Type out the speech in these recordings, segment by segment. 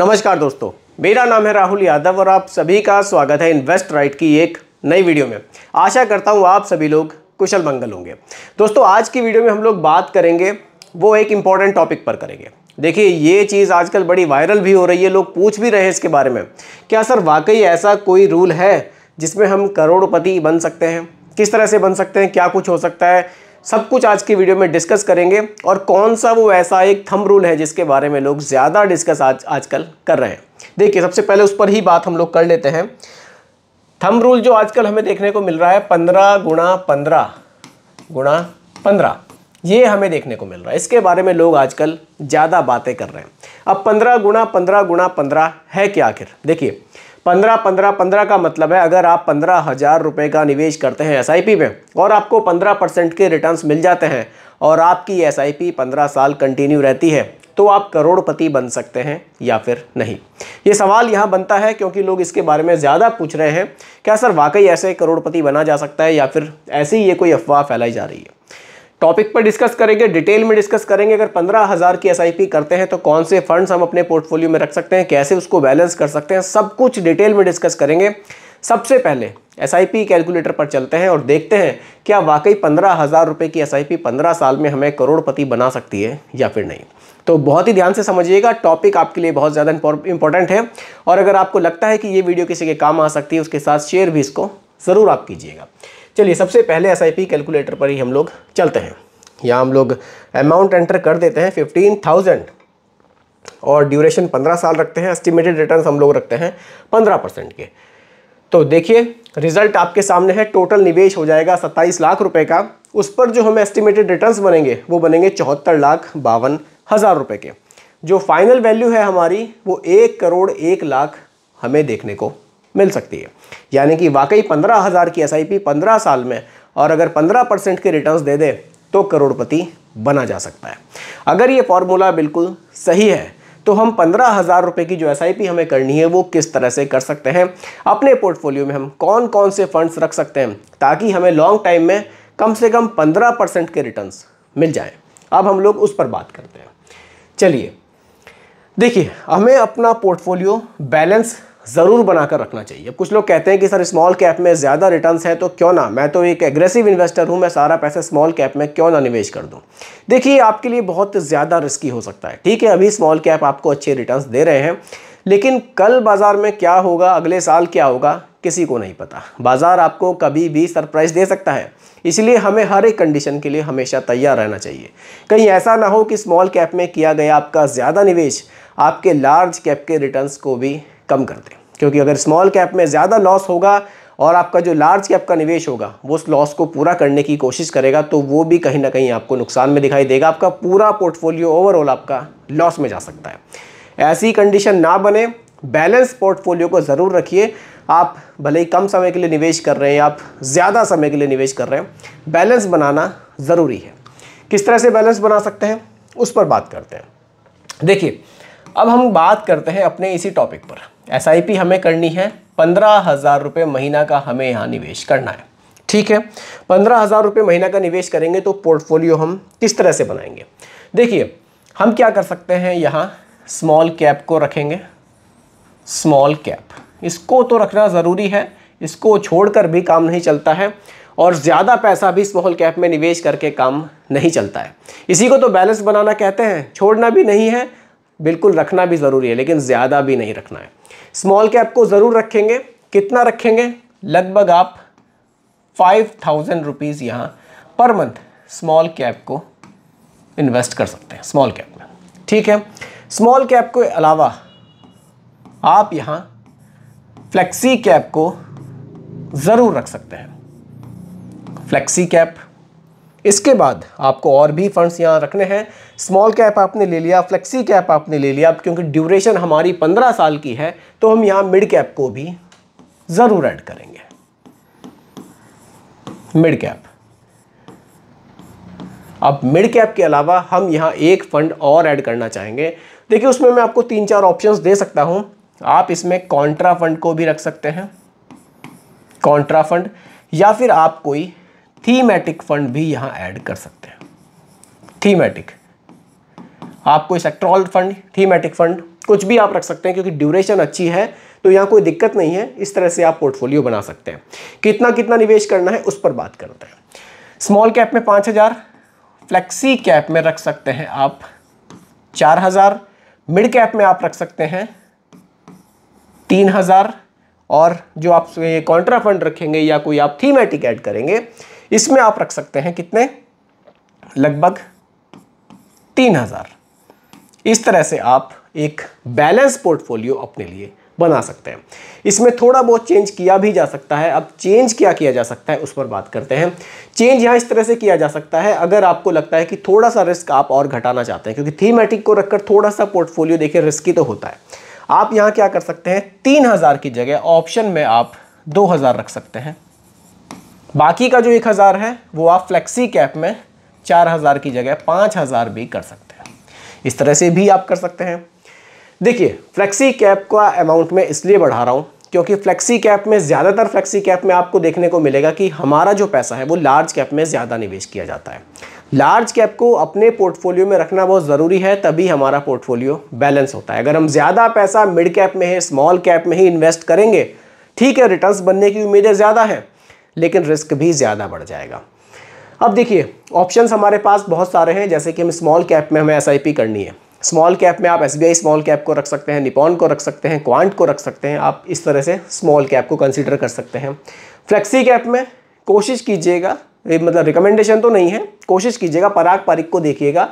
नमस्कार दोस्तों मेरा नाम है राहुल यादव और आप सभी का स्वागत है इन्वेस्ट राइट की एक नई वीडियो में आशा करता हूँ आप सभी लोग कुशल मंगल होंगे दोस्तों आज की वीडियो में हम लोग बात करेंगे वो एक इम्पॉर्टेंट टॉपिक पर करेंगे देखिए ये चीज़ आजकल बड़ी वायरल भी हो रही है लोग पूछ भी रहे हैं इसके बारे में क्या सर वाकई ऐसा कोई रूल है जिसमें हम करोड़पति बन सकते हैं किस तरह से बन सकते हैं क्या कुछ हो सकता है सब कुछ आज की वीडियो में डिस्कस करेंगे और कौन सा वो ऐसा एक थम रूल है जिसके बारे में लोग ज़्यादा डिस्कस आज आजकल कर रहे हैं देखिए सबसे पहले उस पर ही बात हम लोग कर लेते हैं थम रूल जो आजकल हमें देखने को मिल रहा है पंद्रह गुणा पंद्रह गुणा पंद्रह ये हमें देखने को मिल रहा है इसके बारे में लोग आजकल ज़्यादा बातें कर रहे हैं अब पंद्रह गुणा पंद्रह गुणा पंद्रह है क्या आखिर देखिए पंद्रह पंद्रह पंद्रह का मतलब है अगर आप पंद्रह हज़ार रुपये का निवेश करते हैं एस में और आपको पंद्रह परसेंट के रिटर्न्स मिल जाते हैं और आपकी एस आई पी पंद्रह साल कंटिन्यू रहती है तो आप करोड़पति बन सकते हैं या फिर नहीं ये सवाल यहाँ बनता है क्योंकि लोग इसके बारे में ज़्यादा पूछ रहे हैं क्या सर वाकई ऐसे करोड़पति बना जा सकता है या फिर ऐसी ये कोई अफवाह फैलाई जा रही है टॉपिक पर डिस्कस करेंगे डिटेल में डिस्कस करेंगे अगर पंद्रह हज़ार की एसआईपी करते हैं तो कौन से फंड्स हम अपने पोर्टफोलियो में रख सकते हैं कैसे उसको बैलेंस कर सकते हैं सब कुछ डिटेल में डिस्कस करेंगे सबसे पहले एस कैलकुलेटर पर चलते हैं और देखते हैं क्या वाकई पंद्रह हज़ार रुपये की एस आई साल में हमें करोड़पति बना सकती है या फिर नहीं तो बहुत ही ध्यान से समझिएगा टॉपिक आपके लिए बहुत ज़्यादा इंपॉर्टेंट है और अगर आपको लगता है कि ये वीडियो किसी के काम आ सकती है उसके साथ शेयर भी इसको ज़रूर आप कीजिएगा चलिए सबसे पहले एस कैलकुलेटर पर ही हम लोग चलते हैं यहाँ हम लोग अमाउंट एंटर कर देते हैं फिफ्टीन थाउजेंड और ड्यूरेशन पंद्रह साल रखते हैं एस्टिमेटेड रिटर्न हम लोग रखते हैं पंद्रह परसेंट के तो देखिए रिजल्ट आपके सामने है टोटल निवेश हो जाएगा सत्ताईस लाख रुपए का उस पर जो हमें एस्टिमेटेड रिटर्न बनेंगे वो बनेंगे चौहत्तर लाख बावन हज़ार रुपये के जो फाइनल वैल्यू है हमारी वो एक करोड़ एक लाख हमें देखने को मिल सकती है यानी कि वाकई पंद्रह हज़ार की एस आई पी पंद्रह साल में और अगर पंद्रह परसेंट के रिटर्न्स दे दे तो करोड़पति बना जा सकता है अगर ये फॉर्मूला बिल्कुल सही है तो हम पंद्रह हज़ार रुपये की जो एस हमें करनी है वो किस तरह से कर सकते हैं अपने पोर्टफोलियो में हम कौन कौन से फंड्स रख सकते हैं ताकि हमें लॉन्ग टाइम में कम से कम पंद्रह परसेंट के रिटर्न्स मिल जाएं अब हम लोग उस पर बात करते हैं चलिए देखिए हमें अपना पोर्टफोलियो बैलेंस ज़रूर बनाकर रखना चाहिए कुछ लोग कहते हैं कि सर स्मॉल कैप में ज़्यादा रिटर्न्स है तो क्यों ना मैं तो एक एग्रेसिव इन्वेस्टर हूँ मैं सारा पैसा स्मॉल कैप में क्यों ना निवेश कर दूँ देखिए आपके लिए बहुत ज़्यादा रिस्की हो सकता है ठीक है अभी स्मॉल कैप आपको अच्छे रिटर्न दे रहे हैं लेकिन कल बाज़ार में क्या होगा अगले साल क्या होगा किसी को नहीं पता बाज़ार आपको कभी भी सरप्राइज़ दे सकता है इसलिए हमें हर एक कंडीशन के लिए हमेशा तैयार रहना चाहिए कहीं ऐसा ना हो कि स्मॉल कैप में किया गया आपका ज़्यादा निवेश आपके लार्ज कैप के रिटर्न्स को भी कम कर दें क्योंकि अगर स्मॉल कैप में ज़्यादा लॉस होगा और आपका जो लार्ज कैप का निवेश होगा वो उस लॉस को पूरा करने की कोशिश करेगा तो वो भी कहीं ना कहीं आपको नुकसान में दिखाई देगा आपका पूरा पोर्टफोलियो ओवरऑल आपका लॉस में जा सकता है ऐसी कंडीशन ना बने बैलेंस पोर्टफोलियो को ज़रूर रखिए आप भले ही कम समय के लिए निवेश कर रहे हैं आप ज़्यादा समय के लिए निवेश कर रहे हैं बैलेंस बनाना ज़रूरी है किस तरह से बैलेंस बना सकते हैं उस पर बात करते हैं देखिए अब हम बात करते हैं अपने इसी टॉपिक पर एस हमें करनी है पंद्रह हज़ार रुपये महीना का हमें यहाँ निवेश करना है ठीक है पंद्रह हज़ार रुपये महीना का निवेश करेंगे तो पोर्टफोलियो हम किस तरह से बनाएंगे देखिए हम क्या कर सकते हैं यहाँ स्मॉल कैप को रखेंगे स्मॉल कैप इसको तो रखना ज़रूरी है इसको छोड़कर भी काम नहीं चलता है और ज़्यादा पैसा भी स्मॉल कैप में निवेश करके काम नहीं चलता है इसी को तो बैलेंस बनाना कहते हैं छोड़ना भी नहीं है बिल्कुल रखना भी ज़रूरी है लेकिन ज़्यादा भी नहीं रखना है स्मॉल कैप को ज़रूर रखेंगे कितना रखेंगे लगभग आप फाइव थाउजेंड रुपीज़ यहाँ पर मंथ स्मॉल कैप को इन्वेस्ट कर सकते हैं स्मॉल कैप में ठीक है स्मॉल कैप के अलावा आप यहाँ फ्लेक्सी कैप को ज़रूर रख सकते हैं फ्लेक्सी कैप इसके बाद आपको और भी फंड्स यहाँ रखने हैं स्मॉल कैप आपने ले लिया फ्लेक्सी कैप आपने ले लिया क्योंकि ड्यूरेशन हमारी पंद्रह साल की है तो हम यहाँ मिड कैप को भी ज़रूर ऐड करेंगे मिड कैप अब मिड कैप के अलावा हम यहाँ एक फंड और ऐड करना चाहेंगे देखिए उसमें मैं आपको तीन चार ऑप्शंस दे सकता हूँ आप इसमें कॉन्ट्रा फंड को भी रख सकते हैं कॉन्ट्रा फंड या फिर आप कोई थीमेटिक फंड भी यहां ऐड कर सकते हैं थीमेटिक आपको सेक्ट्रॉल फंड थीमेटिक फंड कुछ भी आप रख सकते हैं क्योंकि ड्यूरेशन अच्छी है तो यहां कोई दिक्कत नहीं है इस तरह से आप पोर्टफोलियो बना सकते हैं कितना कितना निवेश करना है उस पर बात करते हैं स्मॉल कैप में पांच हज़ार फ्लेक्सी कैप में रख सकते हैं आप चार हज़ार मिड कैप में आप रख सकते हैं तीन हज़ार और जो आप कॉन्ट्रा फंड रखेंगे या कोई आप थीमेटिक ऐड करेंगे इसमें आप रख सकते हैं कितने लगभग तीन हज़ार इस तरह से आप एक बैलेंस पोर्टफोलियो अपने लिए बना सकते हैं इसमें थोड़ा बहुत चेंज किया भी जा सकता है अब चेंज क्या किया जा सकता है उस पर बात करते हैं चेंज यहाँ इस तरह से किया जा सकता है अगर आपको लगता है कि थोड़ा सा रिस्क आप और घटाना चाहते हैं क्योंकि थीमेटिक को रखकर थोड़ा सा पोर्टफोलियो देखिए रिस्की तो होता है आप यहाँ क्या कर सकते हैं तीन हज़ार की जगह ऑप्शन में आप दो हज़ार रख सकते हैं बाकी का जो एक हज़ार है वो आप फ्लेक्सी कैप में चार हज़ार की जगह पाँच हज़ार भी कर सकते हैं इस तरह से भी आप कर सकते हैं देखिए फ्लेक्सी कैप का अमाउंट मैं इसलिए बढ़ा रहा हूँ क्योंकि फ्लेक्सी कैप में ज़्यादातर फ्लेक्सी कैप में आपको देखने को मिलेगा कि हमारा जो पैसा है वो लार्ज कैप में ज़्यादा निवेश किया जाता है लार्ज कैप को अपने पोर्टफोलियो में रखना बहुत ज़रूरी है तभी हमारा पोर्टफोलियो बैलेंस होता है अगर हम ज़्यादा पैसा मिड कैप में है स्मॉल कैप में ही इन्वेस्ट करेंगे ठीक है रिटर्न्स बनने की उम्मीदें ज़्यादा हैं लेकिन रिस्क भी ज़्यादा बढ़ जाएगा अब देखिए ऑप्शंस हमारे पास बहुत सारे हैं जैसे कि हम स्मॉल कैप में हमें एस करनी है स्मॉल कैप में आप एस स्मॉल कैप को रख सकते हैं निपॉन को रख सकते हैं क्वांट को रख सकते हैं आप इस तरह से स्मॉल कैप को कंसिडर कर सकते हैं फ्लेक्सी कैप में कोशिश कीजिएगा मतलब रिकमेंडेशन तो नहीं है कोशिश कीजिएगा पराग पारिक को देखिएगा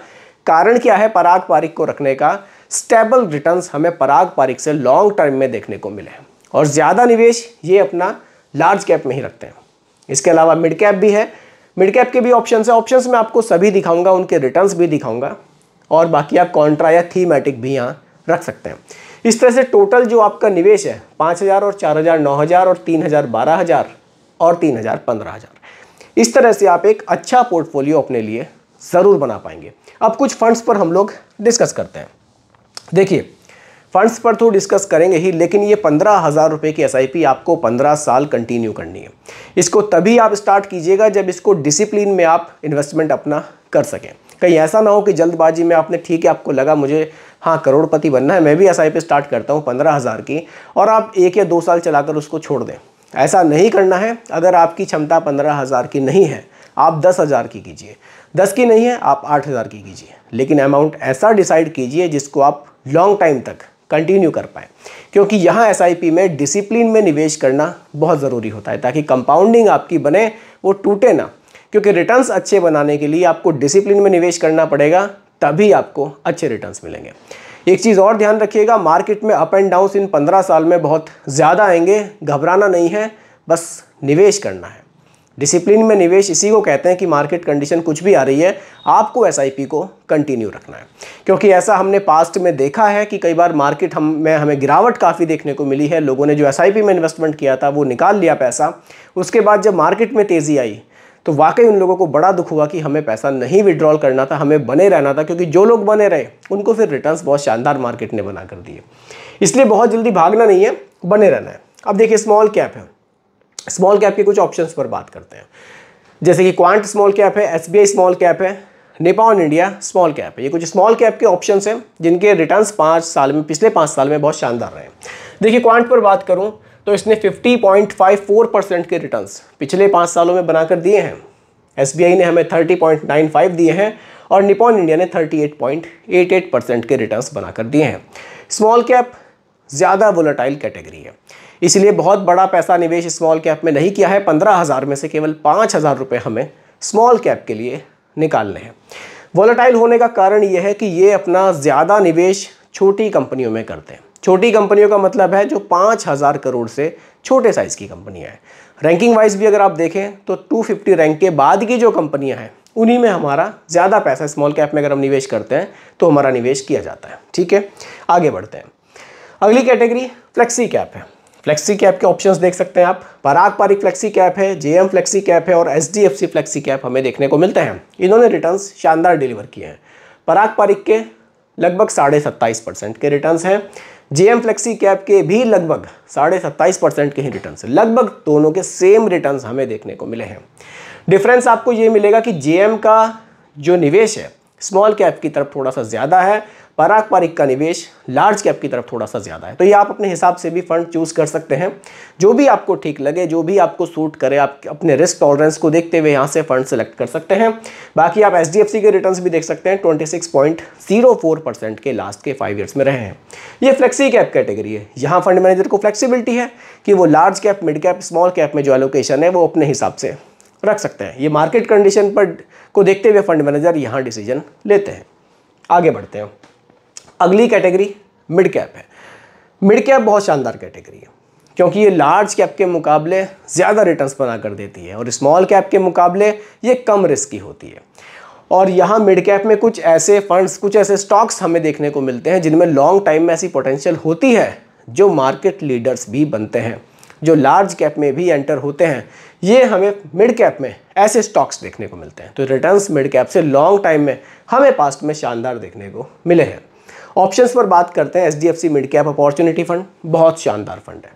कारण क्या है पराग पारिक को रखने का स्टेबल रिटर्न हमें पराग पारिक से लॉन्ग टर्म में देखने को मिले हैं और ज़्यादा निवेश ये अपना लार्ज कैप में ही रखते हैं इसके अलावा मिड कैप भी है मिड कैप के भी ऑप्शन है ऑप्शन में आपको सभी दिखाऊंगा उनके रिटर्न भी दिखाऊंगा और बाकी आप कॉन्ट्रा या थीमेटिक भी यहाँ रख सकते हैं इस तरह से टोटल जो आपका निवेश है पाँच हज़ार और चार हज़ार नौ हज़ार और तीन हज़ार बारह हज़ार और तीन हज़ार पंद्रह हज़ार इस तरह से आप एक अच्छा पोर्टफोलियो अपने लिए ज़रूर बना पाएंगे अब कुछ फंड्स पर हम लोग डिस्कस करते हैं देखिए फंड्स पर तो डिस्कस करेंगे ही लेकिन ये पंद्रह हज़ार रुपये की एस आपको पंद्रह साल कंटिन्यू करनी है इसको तभी आप स्टार्ट कीजिएगा जब इसको डिसिप्लिन में आप इन्वेस्टमेंट अपना कर सकें कहीं ऐसा ना हो कि जल्दबाजी में आपने ठीक है आपको लगा मुझे हाँ करोड़पति बनना है मैं भी एस स्टार्ट करता हूँ पंद्रह हज़ार की और आप एक या दो साल चला उसको छोड़ दें ऐसा नहीं करना है अगर आपकी क्षमता पंद्रह हज़ार की नहीं है आप दस हज़ार की कीजिए दस की नहीं है आप आठ हज़ार की कीजिए लेकिन अमाउंट ऐसा डिसाइड कीजिए जिसको आप लॉन्ग टाइम तक कंटिन्यू कर पाएँ क्योंकि यहाँ एस में डिसिप्लिन में निवेश करना बहुत ज़रूरी होता है ताकि कंपाउंडिंग आपकी बने वो टूटे ना क्योंकि रिटर्न्स अच्छे बनाने के लिए आपको डिसिप्लिन में निवेश करना पड़ेगा तभी आपको अच्छे रिटर्न्स मिलेंगे एक चीज़ और ध्यान रखिएगा मार्केट में अप एंड डाउन इन पंद्रह साल में बहुत ज़्यादा आएंगे घबराना नहीं है बस निवेश करना है डिसिप्लिन में निवेश इसी को कहते हैं कि मार्केट कंडीशन कुछ भी आ रही है आपको एस को कंटिन्यू रखना है क्योंकि ऐसा हमने पास्ट में देखा है कि कई बार मार्केट हम में हमें गिरावट काफ़ी देखने को मिली है लोगों ने जो एस में इन्वेस्टमेंट किया था वो निकाल लिया पैसा उसके बाद जब मार्केट में तेज़ी आई तो वाकई उन लोगों को बड़ा दुख हुआ कि हमें पैसा नहीं विड्रॉल करना था हमें बने रहना था क्योंकि जो लोग बने रहे उनको फिर रिटर्न्स बहुत शानदार मार्केट ने बना कर दिए इसलिए बहुत जल्दी भागना नहीं है बने रहना है अब देखिए स्मॉल कैप है स्मॉल कैप के कुछ ऑप्शंस पर बात करते हैं जैसे कि क्वांट स्मॉल कैप है एस स्मॉल कैप है निपॉन इंडिया स्मॉल कैप है ये कुछ स्मॉल कैप के ऑप्शन हैं जिनके रिटर्न पाँच साल में पिछले पाँच साल में बहुत शानदार रहे देखिए क्वांट पर बात करूँ तो इसने 50.54 परसेंट के रिटर्न्स पिछले पाँच सालों में बनाकर दिए हैं एस ने हमें 30.95 दिए हैं और निपॉन इंडिया ने 38.88 परसेंट के रिटर्न्स बनाकर दिए हैं स्मॉल कैप ज़्यादा वोलाटाइल कैटेगरी है इसलिए बहुत बड़ा पैसा निवेश स्मॉल कैप में नहीं किया है पंद्रह हज़ार में से केवल पाँच हज़ार रुपये हमें स्मॉल कैप के लिए निकालने हैं वॉलेटाइल होने का कारण यह है कि ये अपना ज़्यादा निवेश छोटी कंपनियों में करते हैं छोटी कंपनियों का मतलब है जो पाँच हज़ार करोड़ से छोटे साइज़ की कंपनियाँ हैं रैंकिंग वाइज भी अगर आप देखें तो 250 रैंक के बाद की जो कंपनियाँ हैं उन्हीं में हमारा ज़्यादा पैसा स्मॉल कैप में अगर हम निवेश करते हैं तो हमारा निवेश किया जाता है ठीक है आगे बढ़ते हैं अगली कैटेगरी फ्लेक्सी कैप है फ्लेक्सी कैप के ऑप्शंस देख सकते हैं आप पराग पारिक फ्लेक्सी कैप है जेएम फ्लेक्सी कैप है और एचडीएफसी फ्लेक्सी कैप हमें देखने को मिलते हैं इन्होंने रिटर्न्स शानदार डिलीवर किए हैं पराग पारिक के लगभग साढ़े सत्ताईस परसेंट के रिटर्न्स हैं जेएम फ्लेक्सी कैप के भी लगभग साढ़े सत्ताईस परसेंट के ही रिटर्न्स लगभग दोनों के सेम रिटर्न हमें देखने को मिले हैं डिफरेंस आपको ये मिलेगा कि एम का जो निवेश है स्मॉल कैप की तरफ थोड़ा सा ज़्यादा है पराग पारिक का निवेश लार्ज कैप की तरफ थोड़ा सा ज़्यादा है तो ये आप अपने हिसाब से भी फंड चूज़ कर सकते हैं जो भी आपको ठीक लगे जो भी आपको सूट करे आप अपने रिस्क टॉलरेंस को देखते हुए यहाँ से फंड सेलेक्ट कर सकते हैं बाकी आप एच के रिटर्न भी देख सकते हैं ट्वेंटी के लास्ट के फाइव ईयर्स में रहे हैं ये फ्लेक्सी कैप कैटेगरी है यहाँ फंड मैनेजर को फ्लेक्सीबिलिटी है कि वो large cap mid cap small cap में जो एलोकेशन है वो अपने हिसाब से रख सकते हैं ये मार्केट कंडीशन पर को देखते हुए फंड मैनेजर यहाँ डिसीजन लेते हैं आगे बढ़ते हैं अगली कैटेगरी मिड कैप है मिड कैप बहुत शानदार कैटेगरी है क्योंकि ये लार्ज कैप के मुकाबले ज़्यादा रिटर्न्स बना कर देती है और स्मॉल कैप के मुकाबले ये कम रिस्क की होती है और यहाँ मिड कैप में कुछ ऐसे फंड्स कुछ ऐसे स्टॉक्स हमें देखने को मिलते हैं जिनमें लॉन्ग टाइम में ऐसी पोटेंशियल होती है जो मार्केट लीडर्स भी बनते हैं जो लार्ज कैप में भी एंटर होते हैं ये हमें मिड कैप में ऐसे स्टॉक्स देखने को मिलते हैं तो रिटर्न्स मिड कैप से लॉन्ग टाइम में हमें पास्ट में शानदार देखने को मिले हैं ऑप्शंस पर बात करते हैं H mid cap opportunity fund बहुत शानदार फंड है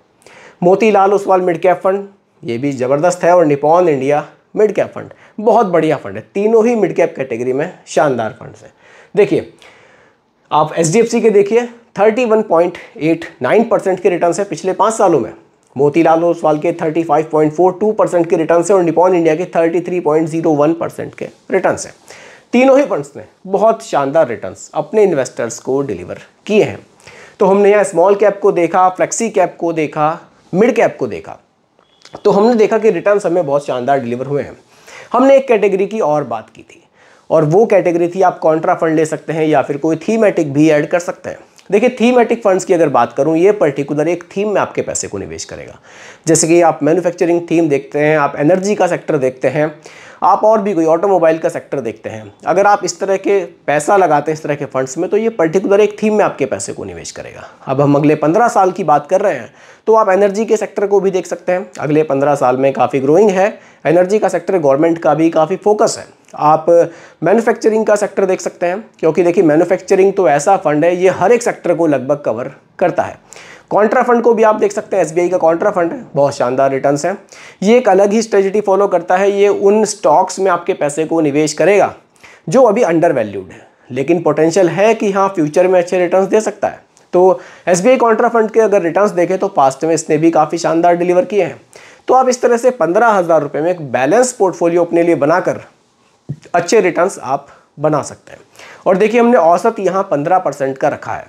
Motilal Oswal mid cap fund ये भी ज़बरदस्त है और Nippon India mid cap fund बहुत बढ़िया फंड है तीनों ही मिड कैप कैटेगरी में शानदार फंड हैं देखिए आप एच के देखिए 31.89 परसेंट के रिटर्न है पिछले पाँच सालों में मोतीलाल ओसवाल के 35.42 परसेंट के रिटर्न है और निपॉन इंडिया के 33.01 परसेंट के रिटर्न से तीनों ही फंड्स ने बहुत शानदार रिटर्न अपने इन्वेस्टर्स को डिलीवर किए हैं तो हमने यहाँ स्मॉल कैप को देखा फ्लेक्सी कैप को देखा मिड कैप को देखा तो हमने देखा कि रिटर्न हमें बहुत शानदार डिलीवर हुए हैं हमने एक कैटेगरी की और बात की थी और वो कैटेगरी थी आप कॉन्ट्रा फंड ले सकते हैं या फिर कोई थीमेटिक भी ऐड कर सकते हैं देखिए थीमेटिक फंड्स की अगर बात करूँ ये पर्टिकुलर एक थीम में आपके पैसे को निवेश करेगा जैसे कि आप मैन्युफैक्चरिंग थीम देखते हैं आप एनर्जी का सेक्टर देखते हैं आप और भी कोई ऑटोमोबाइल का सेक्टर देखते हैं अगर आप इस तरह के पैसा लगाते हैं इस तरह के फंड्स में तो ये पर्टिकुलर एक थीम में आपके पैसे को निवेश करेगा अब हम अगले पंद्रह साल की बात कर रहे हैं तो आप एनर्जी के सेक्टर को भी देख सकते हैं अगले पंद्रह साल में काफ़ी ग्रोइंग है एनर्जी का सेक्टर गवर्नमेंट का भी काफ़ी फोकस है आप मैन्युफैक्चरिंग का सेक्टर देख सकते हैं क्योंकि देखिए मैन्युफैक्चरिंग तो ऐसा फंड है ये हर एक सेक्टर को लगभग कवर करता है कॉन्ट्रा फंड को भी आप देख सकते हैं एसबीआई का कॉन्ट्रा फंड है बहुत शानदार रिटर्न्स हैं ये एक अलग ही स्ट्रेटजी फॉलो करता है ये उन स्टॉक्स में आपके पैसे को निवेश करेगा जो अभी अंडर वैल्यूड है लेकिन पोटेंशियल है कि हाँ फ्यूचर में अच्छे रिटर्न दे सकता है तो एस बी कॉन्ट्रा फंड के अगर रिटर्न देखें तो पास्ट में इसने भी काफ़ी शानदार डिलीवर किए हैं तो आप इस तरह से पंद्रह हज़ार रुपये में एक बैलेंस पोर्टफोलियो अपने लिए बनाकर अच्छे रिटर्न्स आप बना सकते हैं और देखिए हमने औसत यहाँ पंद्रह परसेंट का रखा है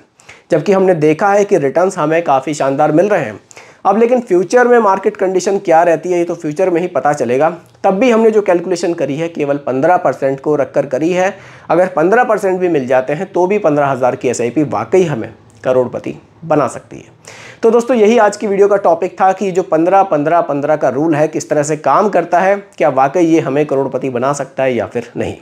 जबकि हमने देखा है कि रिटर्न्स हमें काफ़ी शानदार मिल रहे हैं अब लेकिन फ्यूचर में मार्केट कंडीशन क्या रहती है ये तो फ्यूचर में ही पता चलेगा तब भी हमने जो कैलकुलेशन करी है केवल 15 परसेंट को रखकर करी है अगर 15 परसेंट भी मिल जाते हैं तो भी पंद्रह हज़ार की एस वाकई हमें करोड़पति बना सकती है तो दोस्तों यही आज की वीडियो का टॉपिक था कि जो पंद्रह पंद्रह पंद्रह का रूल है किस तरह से काम करता है क्या वाकई ये हमें करोड़पति बना सकता है या फिर नहीं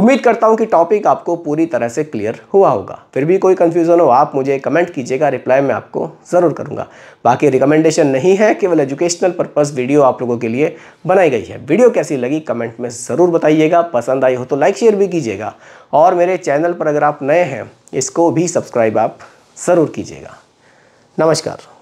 उम्मीद करता हूँ कि टॉपिक आपको पूरी तरह से क्लियर हुआ होगा फिर भी कोई कन्फ्यूज़न हो आप मुझे कमेंट कीजिएगा रिप्लाई मैं आपको ज़रूर करूँगा बाकी रिकमेंडेशन नहीं है केवल एजुकेशनल पर्पज़ वीडियो आप लोगों के लिए बनाई गई है वीडियो कैसी लगी कमेंट में ज़रूर बताइएगा पसंद आई हो तो लाइक शेयर भी कीजिएगा और मेरे चैनल पर अगर आप नए हैं इसको भी सब्सक्राइब आप ज़रूर कीजिएगा नमस्कार